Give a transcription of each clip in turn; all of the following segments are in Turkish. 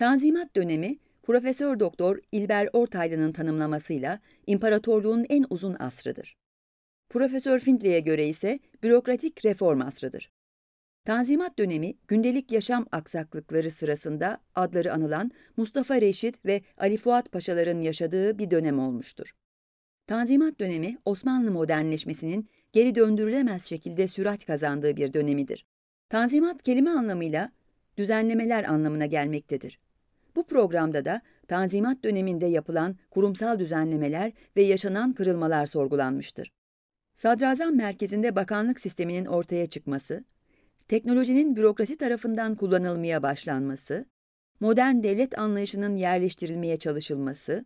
Tanzimat dönemi Profesör Doktor İlber Ortaylı'nın tanımlamasıyla imparatorluğun en uzun asrıdır. Profesör Findley'e göre ise bürokratik reform asrıdır. Tanzimat dönemi gündelik yaşam aksaklıkları sırasında adları anılan Mustafa Reşit ve Ali Fuat Paşaların yaşadığı bir dönem olmuştur. Tanzimat dönemi Osmanlı modernleşmesinin geri döndürülemez şekilde sürat kazandığı bir dönemidir. Tanzimat kelime anlamıyla düzenlemeler anlamına gelmektedir. Bu programda da Tanzimat döneminde yapılan kurumsal düzenlemeler ve yaşanan kırılmalar sorgulanmıştır. Sadrazam merkezinde bakanlık sisteminin ortaya çıkması, teknolojinin bürokrasi tarafından kullanılmaya başlanması, modern devlet anlayışının yerleştirilmeye çalışılması,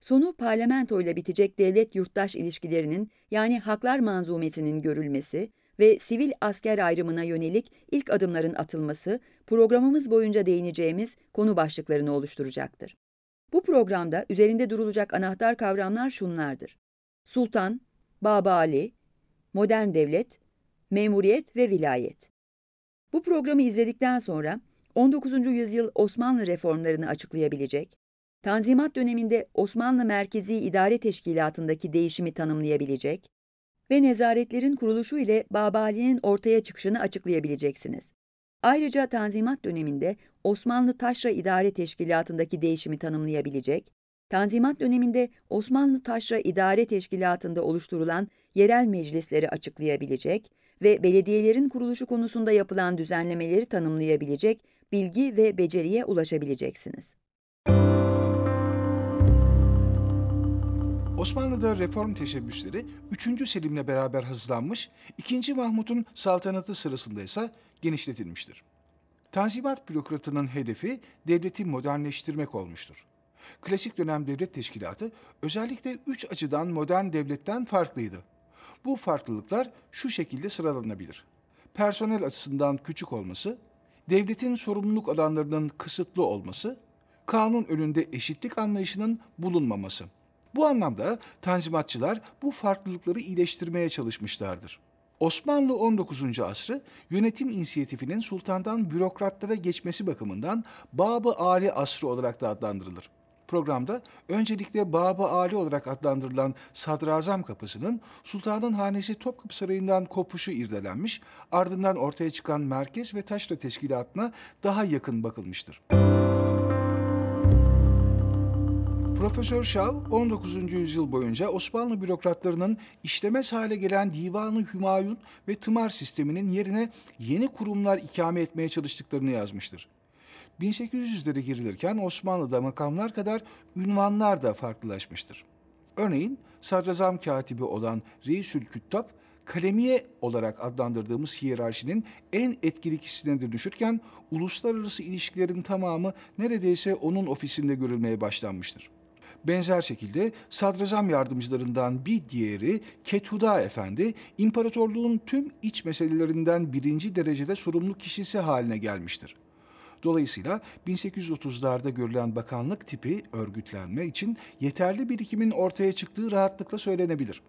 sonu parlamento ile bitecek devlet-yurttaş ilişkilerinin yani haklar manzumesinin görülmesi ve sivil asker ayrımına yönelik ilk adımların atılması programımız boyunca değineceğimiz konu başlıklarını oluşturacaktır. Bu programda üzerinde durulacak anahtar kavramlar şunlardır. Sultan, Baba Ali, modern devlet, memuriyet ve vilayet. Bu programı izledikten sonra 19. yüzyıl Osmanlı reformlarını açıklayabilecek, Tanzimat döneminde Osmanlı Merkezi İdare Teşkilatı'ndaki değişimi tanımlayabilecek, ve nezaretlerin kuruluşu ile Babali'nin ortaya çıkışını açıklayabileceksiniz. Ayrıca Tanzimat döneminde Osmanlı Taşra İdare Teşkilatı'ndaki değişimi tanımlayabilecek, Tanzimat döneminde Osmanlı Taşra İdare Teşkilatı'nda oluşturulan yerel meclisleri açıklayabilecek ve belediyelerin kuruluşu konusunda yapılan düzenlemeleri tanımlayabilecek bilgi ve beceriye ulaşabileceksiniz. Müzik Osmanlı'da reform teşebbüsleri 3. Selim'le beraber hızlanmış, 2. Mahmut'un saltanatı sırasında ise genişletilmiştir. Tanzimat bürokratının hedefi devleti modernleştirmek olmuştur. Klasik dönem devlet teşkilatı özellikle üç açıdan modern devletten farklıydı. Bu farklılıklar şu şekilde sıralanabilir. Personel açısından küçük olması, devletin sorumluluk alanlarının kısıtlı olması, kanun önünde eşitlik anlayışının bulunmaması. Bu anlamda tanzimatçılar bu farklılıkları iyileştirmeye çalışmışlardır. Osmanlı 19. asrı yönetim inisiyatifinin sultandan bürokratlara geçmesi bakımından Babı Ali asrı olarak da adlandırılır. Programda öncelikle Babı Ali olarak adlandırılan Sadrazam Kapısı'nın Sultanın Hanesi Topkapı Sarayı'ndan kopuşu irdelenmiş, ardından ortaya çıkan merkez ve taşra teşkilatına daha yakın bakılmıştır. Müzik Profesör Şav, 19. yüzyıl boyunca Osmanlı bürokratlarının işlemez hale gelen Divanı Hümayun ve Tımar sisteminin yerine yeni kurumlar ikame etmeye çalıştıklarını yazmıştır. 1800'lere girilirken Osmanlı'da makamlar kadar ünvanlar da farklılaşmıştır. Örneğin sadrazam katibi olan Reisül Küttab, kalemiye olarak adlandırdığımız hiyerarşinin en etkili kişisine dönüşürken uluslararası ilişkilerin tamamı neredeyse onun ofisinde görülmeye başlanmıştır. Benzer şekilde sadrazam yardımcılarından bir diğeri Ketuda Efendi, imparatorluğun tüm iç meselelerinden birinci derecede sorumlu kişisi haline gelmiştir. Dolayısıyla 1830'larda görülen bakanlık tipi örgütlenme için yeterli birikimin ortaya çıktığı rahatlıkla söylenebilir.''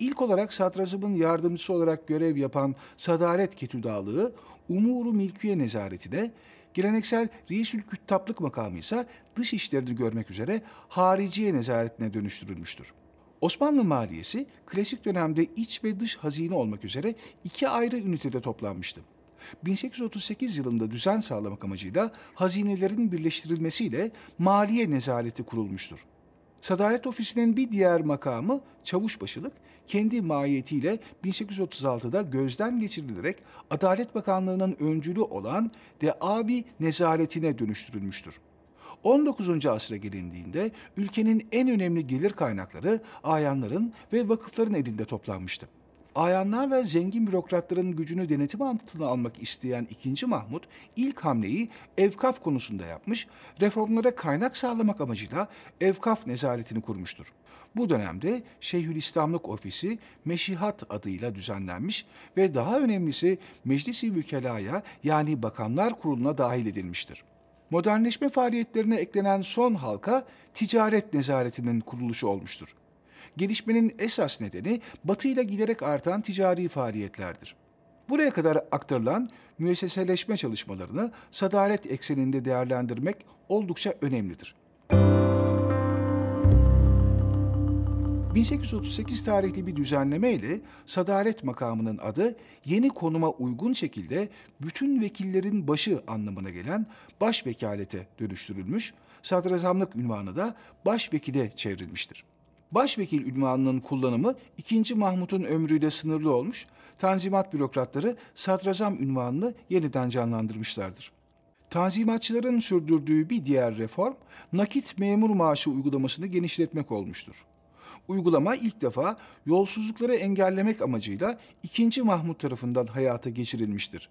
İlk olarak satrazımın yardımcısı olarak görev yapan Sadaret Ketüdalığı, Umuru Milkiye Nezareti de, geleneksel Reisül Küttaplık makamı ise dış işlerini görmek üzere hariciye nezaretine dönüştürülmüştür. Osmanlı maliyesi klasik dönemde iç ve dış hazine olmak üzere iki ayrı ünitede toplanmıştı. 1838 yılında düzen sağlamak amacıyla hazinelerin birleştirilmesiyle maliye nezareti kurulmuştur. Sadalet Ofisi'nin bir diğer makamı çavuşbaşılık, kendi mahiyetiyle 1836'da gözden geçirilerek Adalet Bakanlığı'nın öncülü olan de abi nezaretine dönüştürülmüştür. 19. asra gelindiğinde ülkenin en önemli gelir kaynakları ayanların ve vakıfların elinde toplanmıştı. Ayanlarla zengin bürokratların gücünü denetim altına almak isteyen 2. Mahmut ilk hamleyi evkaf konusunda yapmış, reformlara kaynak sağlamak amacıyla evkaf nezaretini kurmuştur. Bu dönemde Şeyhülislamlık Ofisi Meşihat adıyla düzenlenmiş ve daha önemlisi Meclisi Vükelaya yani Bakanlar Kurulu'na dahil edilmiştir. Modernleşme faaliyetlerine eklenen son halka ticaret nezaretinin kuruluşu olmuştur gelişmenin esas nedeni Batı ile giderek artan ticari faaliyetlerdir. Buraya kadar aktarılan müesseseleşme çalışmalarını sadaret ekseninde değerlendirmek oldukça önemlidir. 1838 tarihli bir düzenleme ile sadaret makamının adı yeni konuma uygun şekilde bütün vekillerin başı anlamına gelen baş başvekalete dönüştürülmüş, sadrazamlık ünvanı da baş vekide çevrilmiştir. Başvekil ünvanının kullanımı 2. Mahmut'un ömrüyle sınırlı olmuş, tanzimat bürokratları sadrazam ünvanını yeniden canlandırmışlardır. Tanzimatçıların sürdürdüğü bir diğer reform, nakit memur maaşı uygulamasını genişletmek olmuştur. Uygulama ilk defa yolsuzlukları engellemek amacıyla 2. Mahmut tarafından hayata geçirilmiştir.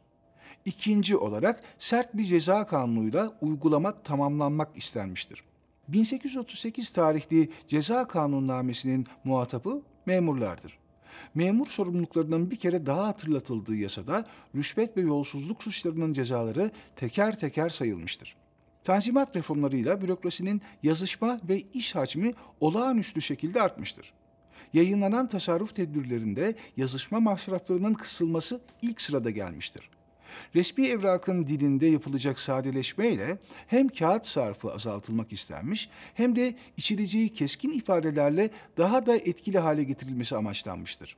İkinci olarak sert bir ceza kanunuyla uygulama tamamlanmak istenmiştir. 1838 tarihli ceza kanunnamesinin muhatabı memurlardır. Memur sorumluluklarının bir kere daha hatırlatıldığı yasada rüşvet ve yolsuzluk suçlarının cezaları teker teker sayılmıştır. Tanzimat reformlarıyla bürokrasinin yazışma ve iş hacmi olağanüstü şekilde artmıştır. Yayınlanan tasarruf tedbirlerinde yazışma masraflarının kısılması ilk sırada gelmiştir. Resmi evrakın dilinde yapılacak sadeleşmeyle hem kağıt sarfı azaltılmak istenmiş hem de içereceği keskin ifadelerle daha da etkili hale getirilmesi amaçlanmıştır.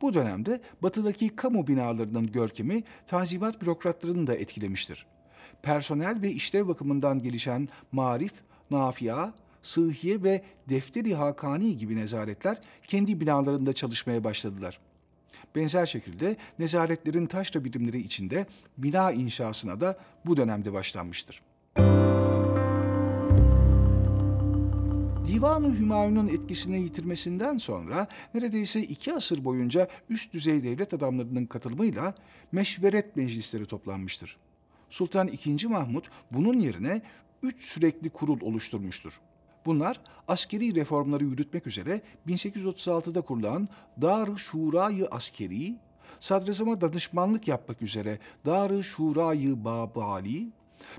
Bu dönemde batıdaki kamu binalarının görkemi tanzimat bürokratlarını da etkilemiştir. Personel ve işlev bakımından gelişen marif, nafia, sıhhiye ve defteri hakani gibi nezaretler kendi binalarında çalışmaya başladılar.'' Benzer şekilde nezaretlerin taşra birimleri içinde bina inşasına da bu dönemde başlanmıştır. Divan-ı Hümayun'un etkisini yitirmesinden sonra neredeyse iki asır boyunca üst düzey devlet adamlarının katılımıyla meşveret meclisleri toplanmıştır. Sultan II. Mahmut bunun yerine üç sürekli kurul oluşturmuştur. Bunlar askeri reformları yürütmek üzere 1836'da kurulan Dar-ı Şura'yı Askeri, sadrazama danışmanlık yapmak üzere Dar-ı Şura'yı Babali,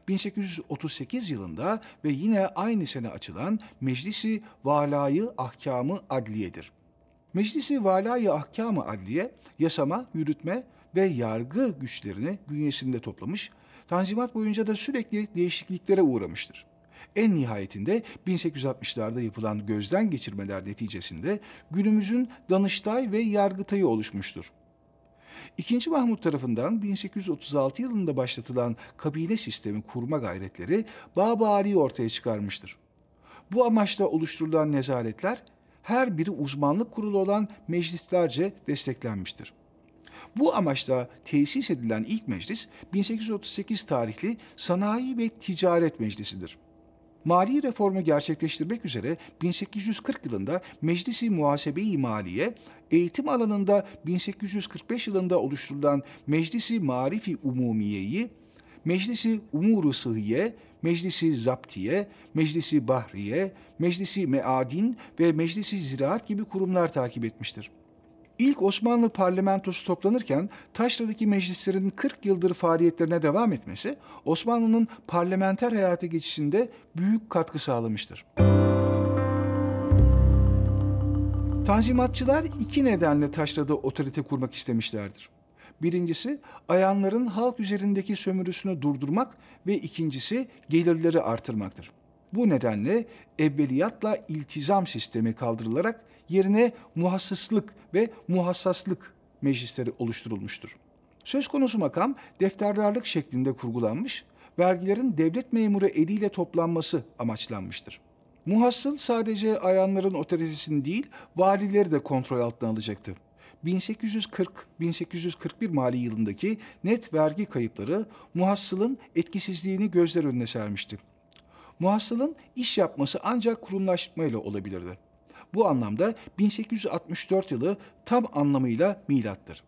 1838 yılında ve yine aynı sene açılan Meclisi Valayı Ahkamı Adliye'dir. Meclisi Valayı Ahkamı Adliye, yasama, yürütme ve yargı güçlerini bünyesinde toplamış, tanzimat boyunca da sürekli değişikliklere uğramıştır. En nihayetinde 1860'larda yapılan gözden geçirmeler neticesinde günümüzün Danıştay ve Yargıtay'ı oluşmuştur. İkinci Mahmut tarafından 1836 yılında başlatılan kabile sistemi kurma gayretleri Babari'yi ortaya çıkarmıştır. Bu amaçla oluşturulan nezaretler her biri uzmanlık kurulu olan meclislerce desteklenmiştir. Bu amaçla tesis edilen ilk meclis 1838 tarihli Sanayi ve Ticaret Meclisi'dir. Mali reformu gerçekleştirmek üzere 1840 yılında Meclisi Muhasebeyi Maliye, eğitim alanında 1845 yılında oluşturulan Meclisi Marifi Umumiye'yi, Meclisi Umuru Sıhhiye, Meclisi Zaptiye, Meclisi Bahriye, Meclisi Meadin ve Meclisi Ziraat gibi kurumlar takip etmiştir. İlk Osmanlı parlamentosu toplanırken Taşra'daki meclislerin 40 yıldır faaliyetlerine devam etmesi Osmanlı'nın parlamenter hayata geçişinde büyük katkı sağlamıştır. Tanzimatçılar iki nedenle Taşra'da otorite kurmak istemişlerdir. Birincisi ayanların halk üzerindeki sömürüsünü durdurmak ve ikincisi gelirleri artırmaktır. Bu nedenle ebeliyatla iltizam sistemi kaldırılarak yerine muhassıslık ve muhassaslık meclisleri oluşturulmuştur. Söz konusu makam defterdarlık şeklinde kurgulanmış, vergilerin devlet memuru eliyle toplanması amaçlanmıştır. Muhassıl sadece ayanların otoritesini değil, valileri de kontrol altına alacaktı. 1840-1841 mali yılındaki net vergi kayıpları muhassılın etkisizliğini gözler önüne sermişti. Muhasılın iş yapması ancak kurumlaşmayla olabilirdi. Bu anlamda 1864 yılı tam anlamıyla milattır.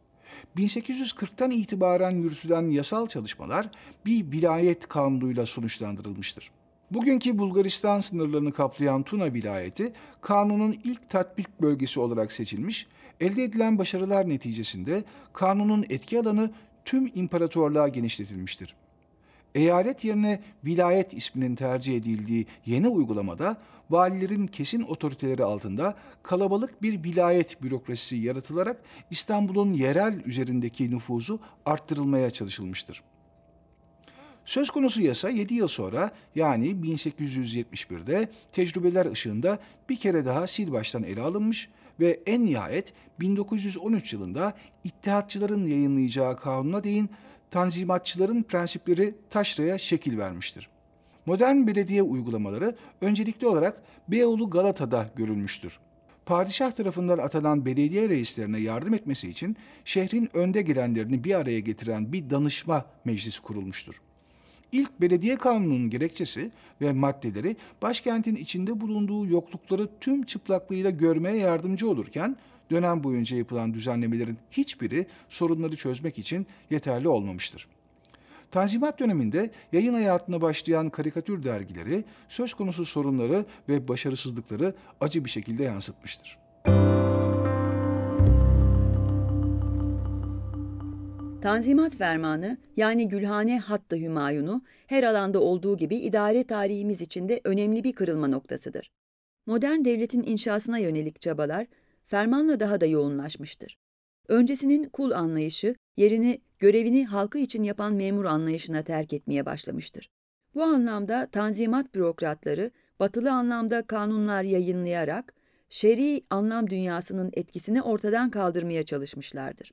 1840'tan itibaren yürütülen yasal çalışmalar bir vilayet kanunuyla sonuçlandırılmıştır. Bugünkü Bulgaristan sınırlarını kaplayan Tuna vilayeti kanunun ilk tatbik bölgesi olarak seçilmiş, elde edilen başarılar neticesinde kanunun etki alanı tüm imparatorluğa genişletilmiştir eyalet yerine vilayet isminin tercih edildiği yeni uygulamada valilerin kesin otoriteleri altında kalabalık bir vilayet bürokrasisi yaratılarak İstanbul'un yerel üzerindeki nüfuzu arttırılmaya çalışılmıştır. Söz konusu yasa 7 yıl sonra yani 1871'de tecrübeler ışığında bir kere daha sil baştan ele alınmış ve en nihayet 1913 yılında İttihatçıların yayınlayacağı kanuna değin tanzimatçıların prensipleri taşraya şekil vermiştir. Modern belediye uygulamaları öncelikli olarak Beyoğlu Galata'da görülmüştür. Padişah tarafından atanan belediye reislerine yardım etmesi için şehrin önde gelenlerini bir araya getiren bir danışma meclisi kurulmuştur. İlk belediye kanununun gerekçesi ve maddeleri başkentin içinde bulunduğu yoklukları tüm çıplaklığıyla görmeye yardımcı olurken dönem boyunca yapılan düzenlemelerin hiçbiri sorunları çözmek için yeterli olmamıştır. Tanzimat döneminde yayın hayatına başlayan karikatür dergileri söz konusu sorunları ve başarısızlıkları acı bir şekilde yansıtmıştır. Tanzimat Fermanı yani Gülhane Hattı Hümayun'u her alanda olduğu gibi idare tarihimiz içinde önemli bir kırılma noktasıdır. Modern devletin inşasına yönelik çabalar fermanla daha da yoğunlaşmıştır. Öncesinin kul anlayışı yerini görevini halkı için yapan memur anlayışına terk etmeye başlamıştır. Bu anlamda tanzimat bürokratları batılı anlamda kanunlar yayınlayarak şer'i anlam dünyasının etkisini ortadan kaldırmaya çalışmışlardır.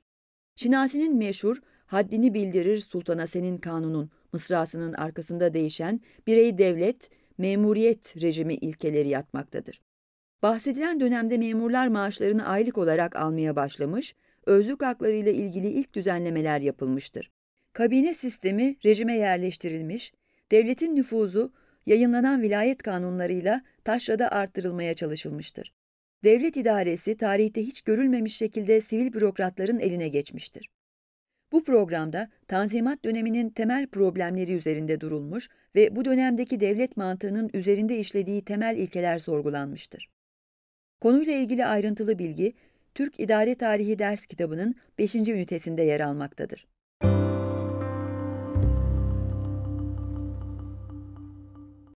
Şinasi'nin meşhur haddini bildirir sultana senin kanunun mısrasının arkasında değişen birey devlet, memuriyet rejimi ilkeleri yatmaktadır. Bahsedilen dönemde memurlar maaşlarını aylık olarak almaya başlamış, özlük hakları ile ilgili ilk düzenlemeler yapılmıştır. Kabine sistemi rejime yerleştirilmiş, devletin nüfuzu yayınlanan vilayet kanunlarıyla taşrada arttırılmaya çalışılmıştır. Devlet idaresi tarihte hiç görülmemiş şekilde sivil bürokratların eline geçmiştir. Bu programda Tanzimat döneminin temel problemleri üzerinde durulmuş ve bu dönemdeki devlet mantığının üzerinde işlediği temel ilkeler sorgulanmıştır. Konuyla ilgili ayrıntılı bilgi Türk İdare Tarihi ders kitabının 5. ünitesinde yer almaktadır.